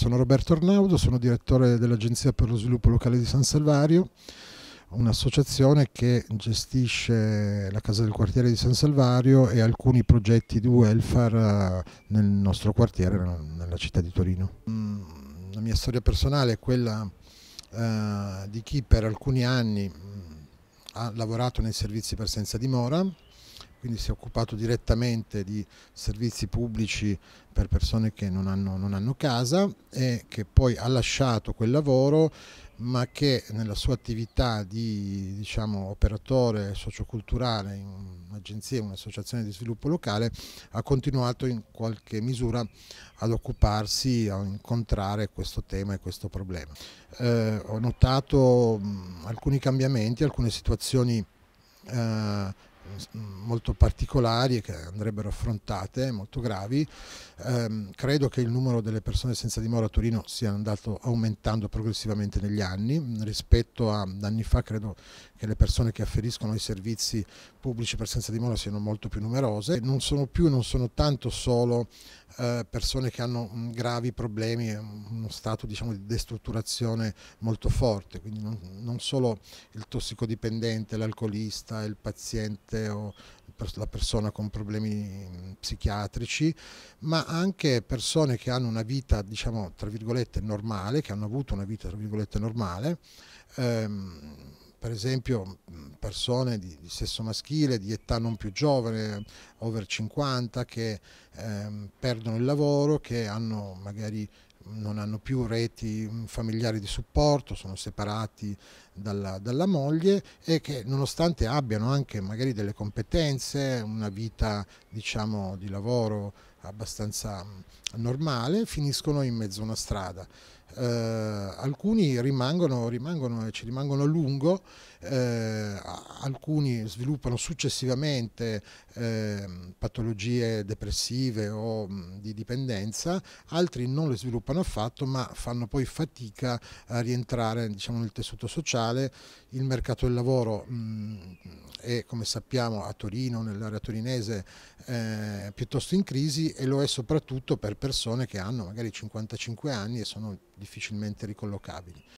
sono Roberto Arnaudo, sono direttore dell'Agenzia per lo sviluppo locale di San Salvario, un'associazione che gestisce la Casa del Quartiere di San Salvario e alcuni progetti di welfare eh, nel nostro quartiere, nella città di Torino. Mm, la mia storia personale è quella eh, di chi per alcuni anni mm, ha lavorato nei servizi per senza dimora, quindi si è occupato direttamente di servizi pubblici per persone che non hanno, non hanno casa e che poi ha lasciato quel lavoro ma che nella sua attività di diciamo, operatore socioculturale in un'agenzia, un'associazione di sviluppo locale, ha continuato in qualche misura ad occuparsi, a incontrare questo tema e questo problema. Eh, ho notato mh, alcuni cambiamenti, alcune situazioni eh, molto particolari e che andrebbero affrontate, molto gravi. Eh, credo che il numero delle persone senza dimora a Torino sia andato aumentando progressivamente negli anni. Rispetto a anni fa credo che le persone che afferiscono ai servizi pubblici per senza dimora siano molto più numerose. Non sono più, non sono tanto solo eh, persone che hanno mm, gravi problemi, mm, uno stato diciamo, di destrutturazione molto forte, quindi non, non solo il tossicodipendente, l'alcolista, il paziente o la persona con problemi mm, psichiatrici, ma anche persone che hanno una vita, diciamo, tra virgolette, normale, che hanno avuto una vita, tra virgolette, normale. Ehm, per esempio mm, persone di, di, sesso maschile, di età non più giovane, over 50, che ehm, perdono il lavoro, che hanno magari non hanno più reti mm, familiari di supporto, sono separati dalla, dalla, moglie e che nonostante abbiano anche magari delle competenze, una vita diciamo di lavoro abbastanza mm, normale, finiscono in mezzo a una strada. Eh, alcuni rimangono, rimangono, eh, ci rimangono a lungo, eh, alcuni sviluppano successivamente eh, patologie depressive o mh, mm, di dipendenza, altri non le sviluppano affatto ma fanno poi fatica a rientrare diciamo, nel tessuto sociale. Il mercato del lavoro mh, mm, è come sappiamo a Torino, nell'area torinese, eh, piuttosto in crisi e lo è soprattutto per persone che hanno magari 55 anni e sono difficilmente ricollocabili.